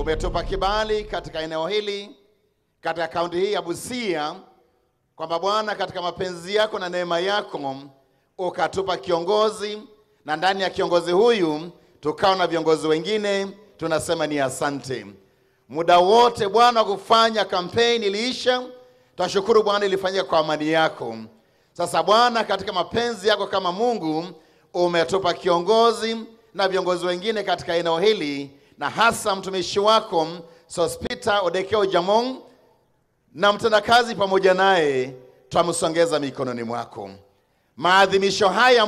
umetupa kibali katika eneo hili, katika kaunti hii ya Busia, kwamba Bwana, katika mapenzi yako na neema yako ukatupa kiongozi, na ndani ya kiongozi huyu tukawa na viongozi wengine, tunasema ni asante. Muda wote Bwana kufanya kampeni iliisha, twashukuru Bwana ilifanyika kwa amani yako. Sasa Bwana, katika mapenzi yako kama Mungu umetupa kiongozi na viongozi wengine katika eneo hili na hasa mtumishi wako Sospita Odekeo Jamong na mtendakazi pamoja naye, twamsongeza mikononi mwako. Maadhimisho haya